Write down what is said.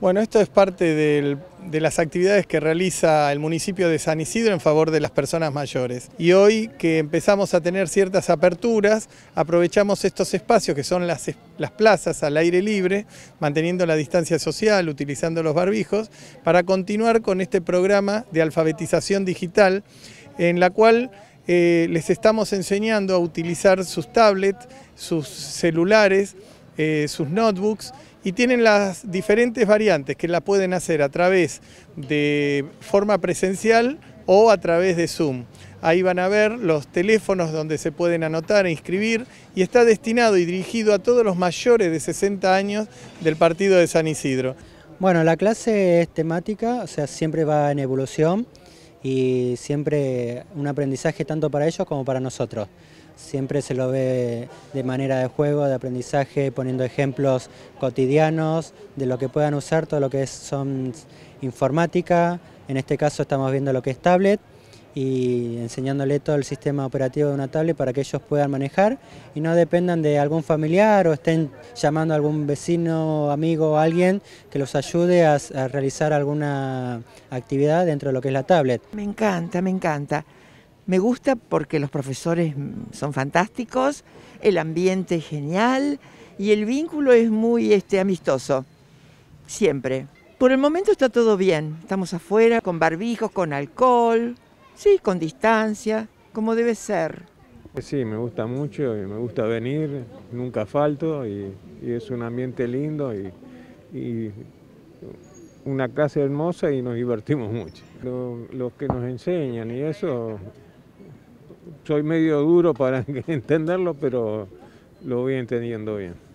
Bueno, esto es parte de las actividades que realiza el municipio de San Isidro en favor de las personas mayores. Y hoy que empezamos a tener ciertas aperturas, aprovechamos estos espacios que son las, plazas al aire libre, manteniendo la distancia social, utilizando los barbijos, para continuar con este programa de alfabetización digital, en la cual eh, les estamos enseñando a utilizar sus tablets, sus celulares, eh, sus notebooks y tienen las diferentes variantes que la pueden hacer a través de forma presencial o a través de Zoom. Ahí van a ver los teléfonos donde se pueden anotar e inscribir y está destinado y dirigido a todos los mayores de 60 años del partido de San Isidro. Bueno, la clase es temática, o sea, siempre va en evolución y siempre un aprendizaje tanto para ellos como para nosotros. Siempre se lo ve de manera de juego, de aprendizaje, poniendo ejemplos cotidianos de lo que puedan usar, todo lo que son informática, en este caso estamos viendo lo que es tablet, y enseñándole todo el sistema operativo de una tablet para que ellos puedan manejar y no dependan de algún familiar o estén llamando a algún vecino, amigo o alguien que los ayude a, realizar alguna actividad dentro de lo que es la tablet. Me encanta, me encanta. Me gusta porque los profesores son fantásticos, el ambiente es genial y el vínculo es muy este, amistoso, siempre. Por el momento está todo bien, estamos afuera con barbijos, con alcohol, Sí, con distancia, como debe ser. Eh, sí, me gusta mucho y me gusta venir, nunca falto y, es un ambiente lindo y, una casa hermosa y nos divertimos mucho. Los que nos enseñan y eso, soy medio duro para entenderlo, pero lo voy entendiendo bien.